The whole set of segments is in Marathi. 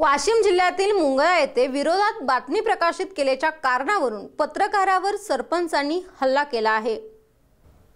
वाशिम जिल्ह्यातील मुंगळा येथे विरोधात बातमी प्रकाशित केल्याच्या कारणावरून पत्रकारावर सरपंचांनी हल्ला केला आहे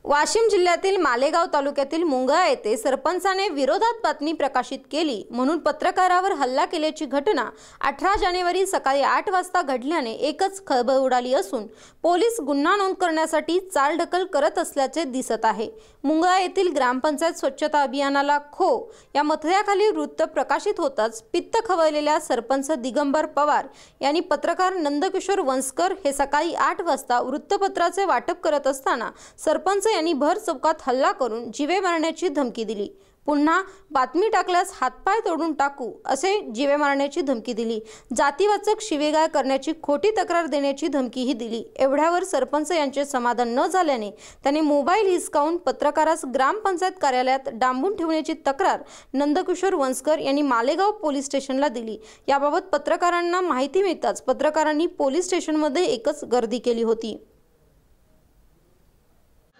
वाशिम जिल्ह्यातील मालेगाव तालुक्यातील मुंगळा येथे सरपंचाने विरोधात बातमी प्रकाशित केली म्हणून पत्रकारावर हल्ला केल्याची घटना अठरा जानेवारी सकाळी आठ वाजता घडल्याने एकच खळबळ उडाली असून पोलीस गुन्हा नोंद करण्यासाठी चालढकल करत असल्याचे दिसत आहे मुंगा येथील ग्रामपंचायत स्वच्छता अभियानाला खो या मथळ्याखाली वृत्त प्रकाशित होताच पित्त खवळलेल्या सरपंच दिगंबर पवार यांनी पत्रकार नंदकिशोर वंसकर हे सकाळी आठ वाजता वृत्तपत्राचे वाटप करत असताना सरपंच यांनी भर चौकात हल्ला करून जिवे मारण्याची धमकी दिली पुन्हा बातमी टाकल्यास हातपाय तोडून टाकू असे जिवे मारण्याची धमकी दिली जातीवाचक शिवेगाय करण्याची खोटी तक्रार देण्याची धमकीही दिली एवढ्यावर सरपंच यांचे समाधान न झाल्याने त्यांनी मोबाईल हिसकावून पत्रकारास ग्रामपंचायत कार्यालयात डांबून ठेवण्याची तक्रार नंदकिशोर वंसकर यांनी मालेगाव पोलीस स्टेशनला दिली याबाबत पत्रकारांना माहिती मिळताच पत्रकारांनी पोलीस स्टेशनमध्ये एकच गर्दी केली होती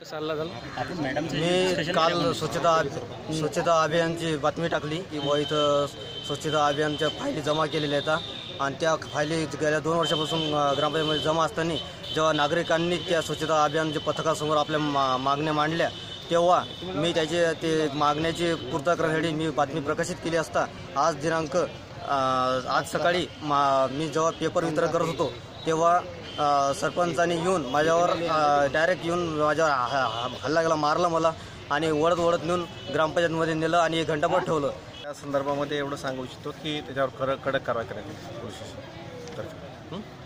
मी काल स्वच्छता स्वच्छता अभियानची बातमी टाकली की बा इथं स्वच्छता अभियानच्या फायली जमा केलेल्या आहेत आणि त्या फायली गेल्या दोन वर्षापासून ग्रामपंचायत जमा असताना जेव्हा नागरिकांनी त्या स्वच्छता अभियानच्या पथकासमोर आपल्या मा मागण्या मांडल्या तेव्हा मी त्याचे ते मागण्याची पूर्तता करण्यासाठी मी बातमी प्रकाशित केली असता आज दिनांक आज सकाळी मा मी जेव्हा पेपर वितरण करत होतो तेव्हा सरपंचाने येऊन माझ्यावर डायरेक्ट येऊन माझ्यावर हल्ला गेला मारलं मला आणि वळत वळत नेऊन ग्रामपंचायतमध्ये नेलं आणि एक घंटाभर ठेवलं त्या संदर्भामध्ये एवढं सांगू इच्छितो की त्याच्यावर खरं कडक कारवाई करायची